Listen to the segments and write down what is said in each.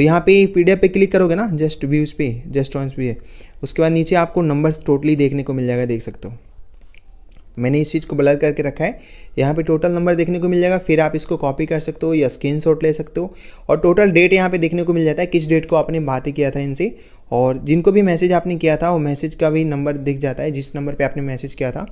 तो यहाँ पे पीडीएफ पे क्लिक करोगे ना जस्ट व्यूज़ पे जस्ट ऑन्स पे उसके बाद नीचे आपको नंबर्स टोटली देखने को मिल जाएगा देख सकते हो मैंने इस चीज़ को ब्लर करके रखा है यहाँ पे टोटल नंबर देखने को मिल जाएगा फिर आप इसको कॉपी कर सकते हो या स्क्रीन शॉट ले सकते हो और टोटल डेट यहाँ पे देखने को मिल जाता है किस डेट को आपने बात किया था इनसे और जिनको भी मैसेज आपने किया था वो मैसेज का भी नंबर दिख जाता है जिस नंबर पे आपने मैसेज किया था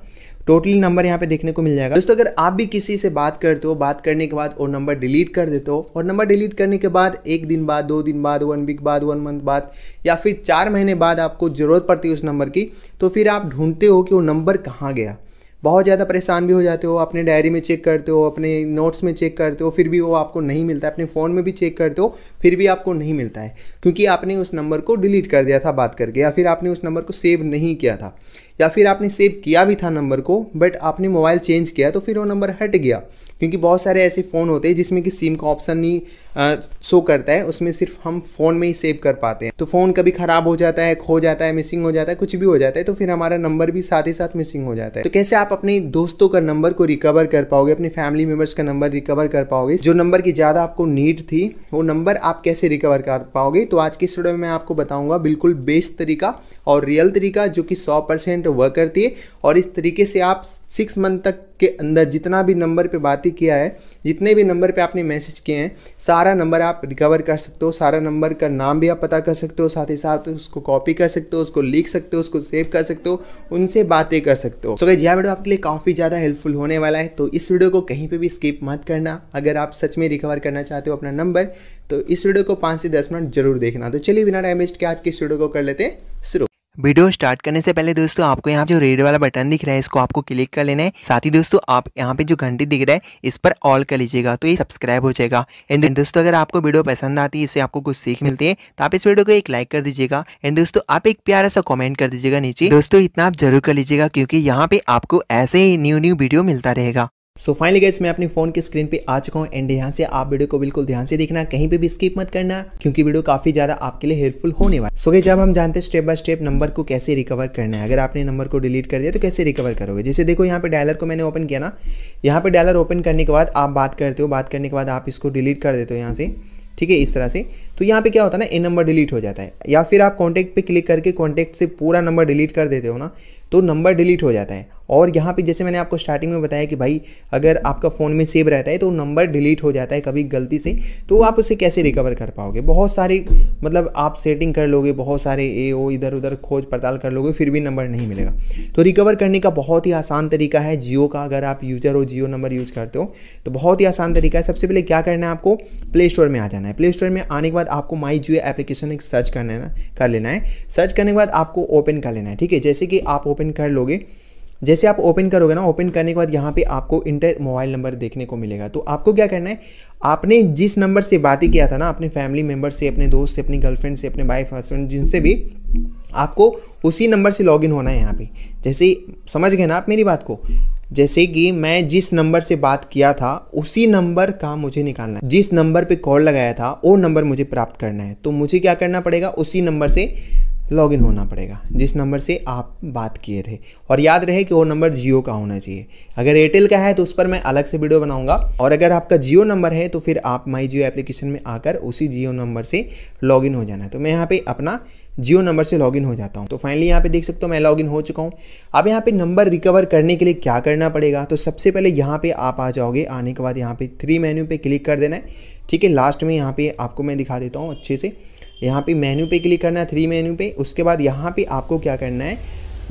टोटली नंबर यहाँ पे देखने को मिल जाएगा दोस्तों अगर आप भी किसी से बात करते हो बात करने के बाद वो नंबर डिलीट कर देते हो और नंबर डिलीट करने के बाद एक दिन बाद दो दिन बाद वन वीक बाद वन मंथ बाद या फिर चार महीने बाद आपको ज़रूरत पड़ती है उस नंबर की तो फिर आप ढूंढते हो कि वो नंबर कहाँ गया बहुत ज़्यादा परेशान भी हो जाते हो अपने डायरी में चेक करते हो अपने नोट्स में चेक करते हो फिर भी वो आपको नहीं मिलता है अपने फ़ोन में भी चेक करते हो फिर भी आपको नहीं मिलता है क्योंकि आपने उस नंबर को डिलीट कर दिया था बात करके या फिर आपने उस नंबर को सेव नहीं किया था या फिर आपने सेव किया भी था नंबर को बट आपने मोबाइल चेंज किया तो फिर वो नंबर हट गया क्योंकि बहुत सारे ऐसे फ़ोन होते हैं जिसमें कि सिम का ऑप्शन नहीं शो करता है उसमें सिर्फ हम फ़ोन में ही सेव कर पाते हैं तो फ़ोन कभी ख़राब हो जाता है खो जाता है मिसिंग हो जाता है कुछ भी हो जाता है तो फिर हमारा नंबर भी साथ ही साथ मिसिंग हो जाता है तो कैसे आप अपने दोस्तों का नंबर को रिकवर कर पाओगे अपने फैमिली मेम्बर्स का नंबर रिकवर कर पाओगे जो नंबर की ज़्यादा आपको नीड थी वो नंबर आप कैसे रिकवर कर पाओगे तो आज की इस वीडियो में मैं आपको बताऊँगा बिल्कुल बेस्ट तरीका और रियल तरीका जो कि सौ परसेंट वह करती है और इस तरीके से आप सिक्स मंथ तक के अंदर जितना भी नंबर पे बातें किया है जितने भी नंबर पे आपने मैसेज किए हैं सारा नंबर आप रिकवर कर सकते हो सारा नंबर का नाम भी आप पता कर सकते हो साथ ही साथ उसको कॉपी कर सकते हो उसको लिख सकते हो उसको सेव कर सकते हो उनसे बातें कर सकते हो सो so, यह वीडियो आपके लिए काफ़ी ज़्यादा हेल्पफुल होने वाला है तो इस वीडियो को कहीं पर भी स्किप मत करना अगर आप सच में रिकवर करना चाहते हो अपना नंबर तो इस वीडियो को पाँच से दस मिनट जरूर देखना तो चलिए बिना टाइम वेस्ट के आज के इस वीडियो को कर लेते हैं शुरू वीडियो स्टार्ट करने से पहले दोस्तों आपको यहाँ जो रेड वाला बटन दिख रहा है इसको आपको क्लिक कर लेना है साथ ही दोस्तों आप यहाँ पे जो घंटी दिख रहा है इस पर ऑल कर लीजिएगा तो ये सब्सक्राइब हो जाएगा एंड दोस्तों अगर आपको वीडियो पसंद आती है इससे आपको कुछ सीख मिलती है तो आप इस वीडियो को एक लाइक कर दीजिएगा एंड दोस्तों आप एक प्यारा सा कॉमेंट कर दीजिएगा नीचे दोस्तों इतना आप जरूर कर लीजिएगा क्योंकि यहाँ पे आपको ऐसे ही न्यू न्यू वीडियो मिलता रहेगा सो फाइनली गाइस मैं अपने फोन की स्क्रीन पे आ चुका हूँ एंड यहाँ से आप वीडियो को बिल्कुल ध्यान से देखना कहीं पे भी स्किप मत करना क्योंकि वीडियो काफी ज्यादा आपके लिए हेल्पफुल होने वाला सो so, जब हम जानते हैं स्टेप बाय स्टेप नंबर को कैसे रिकवर करना है अगर आपने नंबर को डिलीट कर दिया तो कैसे रिकवर करोगे जैसे देखो यहाँ पे डायलर को मैंने ओपन किया ना यहाँ पे डायलर ओपन करने के बाद आप बात करते हो बात करने के बाद आप इसको डिलीट कर देते हो यहाँ से ठीक है इस तरह से तो यहाँ पे क्या होता है ना ए नंबर डिलीट हो जाता है या फिर आप कॉन्टैक्ट पे क्लिक करके कॉन्टैक्ट से पूरा नंबर डिलीट कर देते हो ना तो नंबर डिलीट हो जाता है और यहाँ पे जैसे मैंने आपको स्टार्टिंग में बताया कि भाई अगर आपका फ़ोन में सेव रहता है तो नंबर डिलीट हो जाता है कभी गलती से तो आप उसे कैसे रिकवर कर पाओगे बहुत सारे मतलब आप सेटिंग कर लोगे बहुत सारे ए ओ इधर उधर खोज पड़ताल कर लोगे फिर भी नंबर नहीं मिलेगा तो रिकवर करने का बहुत ही आसान तरीका है जियो का अगर आप यूज़र हो जियो नंबर यूज़ करते हो तो बहुत ही आसान तरीका है सबसे पहले क्या करना है आपको प्ले स्टोर में आ जाना है प्ले स्टोर में आने के बाद आपको माई जियो एप्लीकेशन एक सर्च करना है कर लेना है सर्च करने के बाद आपको ओपन कर लेना है ठीक है जैसे कि आप ओपन कर लोगे जैसे आप ओपन करोगे ना ओपन करने के बाद यहाँ पे आपको इंटर मोबाइल नंबर देखने को मिलेगा तो आपको क्या करना है आपने जिस नंबर से बात ही किया था ना अपने फैमिली मेम्बर से अपने दोस्त से अपनी गर्लफ्रेंड से अपने वाइफ हस्बैंड जिनसे भी आपको उसी नंबर से लॉगिन होना है यहाँ पे जैसे समझ गए ना आप मेरी बात को जैसे कि मैं जिस नंबर से बात किया था उसी नंबर का मुझे निकालना है जिस नंबर पे कॉल लगाया था वो नंबर मुझे प्राप्त करना है तो मुझे क्या करना पड़ेगा उसी नंबर से लॉगिन होना पड़ेगा जिस नंबर से आप बात किए थे और याद रहे कि वो नंबर जियो का होना चाहिए अगर एयरटेल का है तो उस पर मैं अलग से वीडियो बनाऊंगा और अगर आपका जियो नंबर है तो फिर आप माई जियो एप्लीकेशन में आकर उसी जियो नंबर से लॉगिन हो जाना है तो मैं यहाँ पे अपना जियो नंबर से लॉगिन हो जाता हूँ तो फाइनली यहाँ पे देख सकते हो मैं लॉगिन हो चुका हूँ अब यहाँ पे नंबर रिकवर करने के लिए क्या करना पड़ेगा तो सबसे पहले यहाँ पे आप आ जाओगे आने के बाद यहाँ पे थ्री मेन्यू पे क्लिक कर देना है ठीक है लास्ट में यहाँ पे आपको मैं दिखा देता हूँ अच्छे से यहाँ पे मेन्यू पे क्लिक करना है थ्री मेन्यू पे उसके बाद यहाँ पे आपको क्या करना है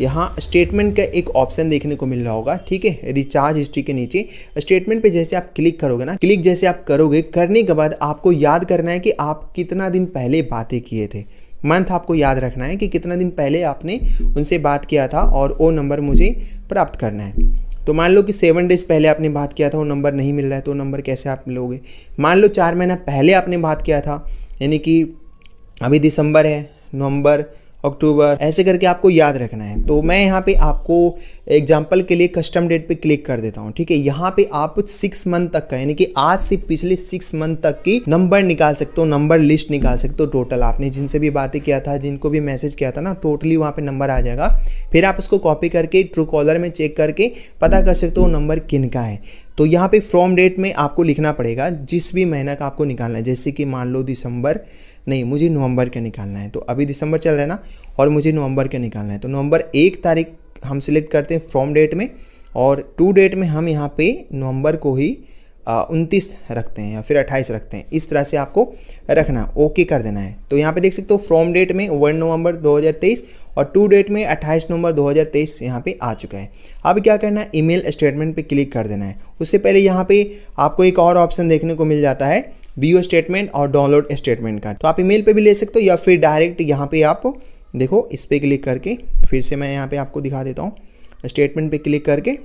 यहाँ स्टेटमेंट का एक ऑप्शन देखने को मिल रहा होगा ठीक है रिचार्ज हिस्ट्री के नीचे स्टेटमेंट पे जैसे आप क्लिक करोगे ना क्लिक जैसे आप करोगे करने के बाद आपको याद करना है कि आप कितना दिन पहले बातें किए थे मंथ आपको याद रखना है कि कितना दिन पहले आपने उनसे बात किया था और वो नंबर मुझे प्राप्त करना है तो मान लो कि सेवन डेज पहले आपने बात किया था वो नंबर नहीं मिल रहा है तो नंबर कैसे आप लोगे मान लो चार महीना पहले आपने बात किया था यानी कि अभी दिसंबर है नवंबर अक्टूबर ऐसे करके आपको याद रखना है तो मैं यहाँ पे आपको एग्जाम्पल के लिए कस्टम डेट पे क्लिक कर देता हूँ ठीक है यहाँ पे आप सिक्स मंथ तक का यानी कि आज से पिछले सिक्स मंथ तक की नंबर निकाल सकते हो नंबर लिस्ट निकाल सकते हो टोटल आपने जिनसे भी बातें किया था जिनको भी मैसेज किया था ना टोटली वहाँ पर नंबर आ जाएगा फिर आप उसको कॉपी करके ट्रू कॉलर में चेक करके पता कर सकते हो नंबर किन का है तो यहाँ पर फ्रॉम डेट में आपको लिखना पड़ेगा जिस भी महीना का आपको निकालना है जैसे कि मान लो दिसंबर नहीं मुझे नवंबर के निकालना है तो अभी दिसंबर चल रहा है ना और मुझे नवंबर के निकालना है तो नवंबर एक तारीख हम सिलेक्ट करते हैं फ्रॉम डेट में और टू डेट में हम यहाँ पे नवंबर को ही उनतीस रखते हैं या फिर अट्ठाईस रखते हैं इस तरह से आपको रखना ओके कर देना है तो यहाँ पे देख सकते हो फ्रॉम डेट में वन नवंबर 2023 और टू डेट में अट्ठाईस नवंबर 2023 यहाँ पर आ चुका है अब क्या करना है ईमेल स्टेटमेंट पे क्लिक कर देना है उससे पहले यहाँ पे आपको एक और ऑप्शन देखने को मिल जाता है व्यू स्टेटमेंट और डाउनलोड स्टेटमेंट का तो आप ईमेल पे भी ले सकते हो या फिर डायरेक्ट यहाँ पे आप देखो इस पर क्लिक करके फिर से मैं यहाँ पे आपको दिखा देता हूँ स्टेटमेंट पे क्लिक करके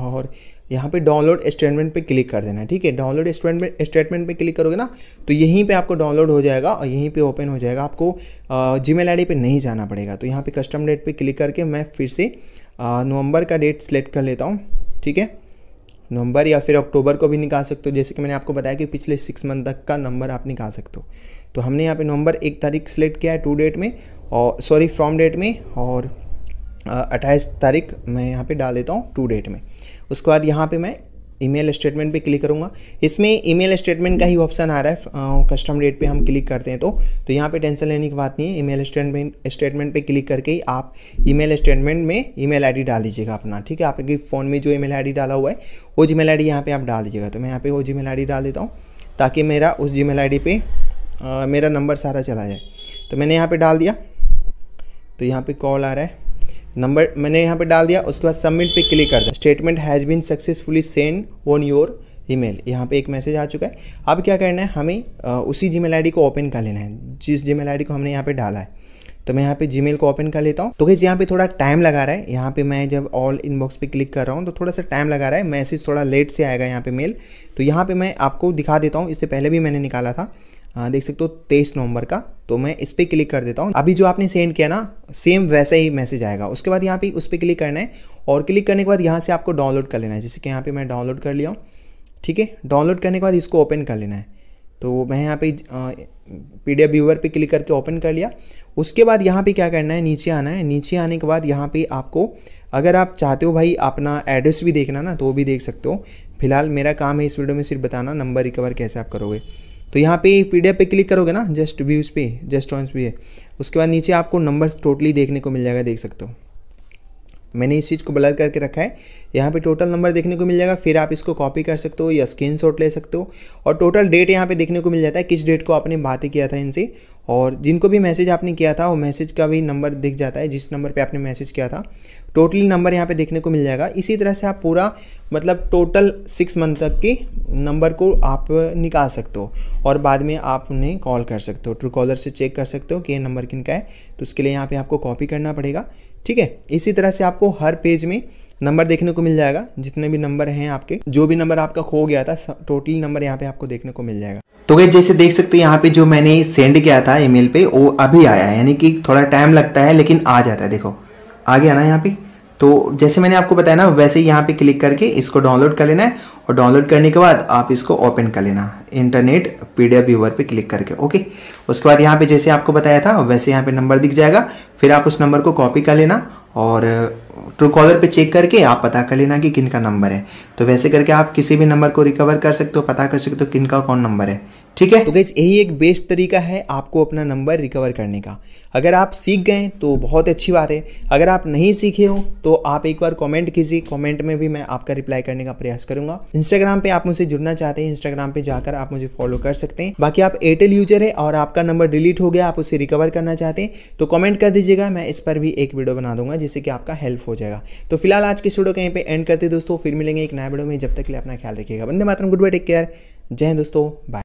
और यहाँ पे डाउनलोड स्टेटमेंट पे क्लिक कर देना ठीक है डाउनलोड स्टेटमेंट स्टेटमेंट पे क्लिक करोगे ना तो यहीं पे आपको डाउनलोड हो जाएगा और यहीं पे ओपन हो जाएगा आपको जी मेल आई पे नहीं जाना पड़ेगा तो यहाँ पे कस्टम डेट पे क्लिक करके मैं फिर से नवंबर का डेट सेलेक्ट कर लेता हूँ ठीक है नवंबर या फिर अक्टूबर को भी निकाल सकते हो जैसे कि मैंने आपको बताया कि पिछले सिक्स मंथ तक का नंबर आप निकाल सकते हो तो हमने यहाँ पे नवंबर एक तारीख सेलेक्ट किया है टू डेट में और सॉरी फ्रॉम डेट में और अट्ठाईस तारीख मैं यहाँ पे डाल देता हूँ टू डेट में उसके बाद यहाँ पे मैं ईमेल स्टेटमेंट पे क्लिक करूँगा इसमें ईमेल स्टेटमेंट का ही ऑप्शन आ रहा है कस्टम डेट पे हम क्लिक करते हैं तो तो यहाँ पे टेंशन लेने की बात नहीं है ईमेल स्टेटमेंट स्टेटमेंट पे क्लिक करके ही आप ईमेल स्टेटमेंट में ईमेल आईडी डाल दीजिएगा अपना ठीक है आपके फ़ोन में जो ईमेल आईडी डाला हुआ है वो जी मेल आई यहाँ आप डाल दीजिएगा तो मैं यहाँ पर वो जी मेल डाल देता हूँ ताकि मेरा उस जी मेल आई पे मेरा नंबर सारा चला जाए तो मैंने यहाँ पर डाल दिया तो यहाँ पर कॉल आ रहा है नंबर मैंने यहाँ पे डाल दिया उसके बाद सबमिट पे क्लिक कर दिया statement has been successfully send on your email यहाँ पे एक मैसेज आ चुका है अब क्या करना है हमें उसी जी मेल को ओपन कर लेना है जिस जी मेल को हमने यहाँ पर डाला है तो मैं यहाँ पे जीमेल को ओपन कर लेता हूँ तो कैसे यहाँ पे थोड़ा टाइम लगा रहा है यहाँ पे मैं जब ऑल इनबॉक्स पे क्लिक कर रहा हूँ तो थोड़ा सा टाइम लगा रहा है मैसेज थोड़ा लेट से आएगा यहाँ पे मेल तो यहाँ पे मैं आपको दिखा देता हूँ इससे पहले भी मैंने निकाला था हाँ, देख सकते हो तेईस नवंबर का तो मैं इस पर क्लिक कर देता हूँ अभी जो आपने सेंड किया ना सेम वैसे ही मैसेज आएगा उसके बाद यहाँ पे उस पर क्लिक करना है और क्लिक करने के बाद यहाँ से आपको डाउनलोड कर लेना है जैसे कि यहाँ पे मैं डाउनलोड कर लिया हूँ ठीक है डाउनलोड करने के बाद इसको ओपन कर लेना है तो मैं यहाँ पे पी डी एफ व्यूवर पर क्लिक करके ओपन कर लिया उसके बाद यहाँ पे क्या करना है नीचे आना है नीचे आने के बाद यहाँ पे आपको अगर आप चाहते हो भाई अपना एड्रेस भी देखना ना तो वो भी देख सकते हो फिलहाल मेरा काम है इस वीडियो में सिर्फ बताना नंबर रिकवर कैसे आप करोगे तो यहाँ पे पीडीएफ पे क्लिक करोगे ना जस्ट व्यूज़ पे जस्ट ऑन्स भी है उसके बाद नीचे आपको नंबर टोटली देखने को मिल जाएगा देख सकते हो मैंने इस चीज़ को ब्लर करके रखा है यहाँ पे टोटल नंबर देखने को मिल जाएगा फिर आप इसको कॉपी कर सकते हो या स्क्रीन ले सकते हो और टोटल डेट यहाँ पे देखने को मिल जाता है किस डेट को आपने बातें किया था इनसे और जिनको भी मैसेज आपने किया था वो मैसेज का भी नंबर दिख जाता है जिस नंबर पे आपने मैसेज किया था टोटली नंबर यहाँ पे देखने को मिल जाएगा इसी तरह से आप पूरा मतलब टोटल सिक्स मंथ तक के नंबर को आप निकाल सकते हो और बाद में आप उन्हें कॉल कर सकते हो ट्रू कॉलर से चेक कर सकते हो कि ये नंबर किन का है तो उसके लिए यहाँ पर आपको कॉपी करना पड़ेगा ठीक है इसी तरह से आपको हर पेज में नंबर देखने को मिल जाएगा जितने भी नंबर हैं आपके जो भी नंबर आपका खो गया था टोटल नंबर यहाँ पे आपको देखने को मिल जाएगा तो गए जैसे देख सकते हो यहाँ पे जो मैंने सेंड किया था ईमेल पे वो अभी आया है यानी कि थोड़ा टाइम लगता है लेकिन आ जाता है देखो आ गया ना यहाँ पे तो जैसे मैंने आपको बताया ना वैसे ही यहाँ पे क्लिक करके इसको डाउनलोड कर लेना है और डाउनलोड करने के बाद आप इसको ओपन कर लेना इंटरनेट पीडीएफ व्यूवर पे क्लिक करके ओके उसके बाद यहाँ पे जैसे आपको बताया था वैसे यहाँ पे नंबर दिख जाएगा फिर आप उस नंबर को कॉपी कर लेना और ट्रू कॉलर पे चेक करके आप पता कर लेना कि किन का नंबर है तो वैसे करके आप किसी भी नंबर को रिकवर कर सकते हो पता कर सकते हो किन का कौन नंबर है ठीक है तो गैज यही एक बेस्ट तरीका है आपको अपना नंबर रिकवर करने का अगर आप सीख गए तो बहुत अच्छी बात है अगर आप नहीं सीखे हो तो आप एक बार कमेंट कीजिए कमेंट में भी मैं आपका रिप्लाई करने का प्रयास करूंगा इंस्टाग्राम पे आप मुझे जुड़ना चाहते हैं इंस्टाग्राम पे जाकर आप मुझे फॉलो कर सकते हैं बाकी आप एयरटेल यूजर है और आपका नंबर डिलीट हो गया आप उसे रिकवर करना चाहते हैं तो कॉमेंट कर दीजिएगा मैं इस पर भी एक वीडियो बना दूंगा जिससे कि आपका हेल्प हो जाएगा तो फिलहाल आज की वीडियो कहीं पर एंड करते दोस्तों फिर मिलेंगे एक नया वीडियो में जब तक के लिए अपना ख्याल रखिएगा Vande Mataram good bye take care Jai Hind दोस्तों बाय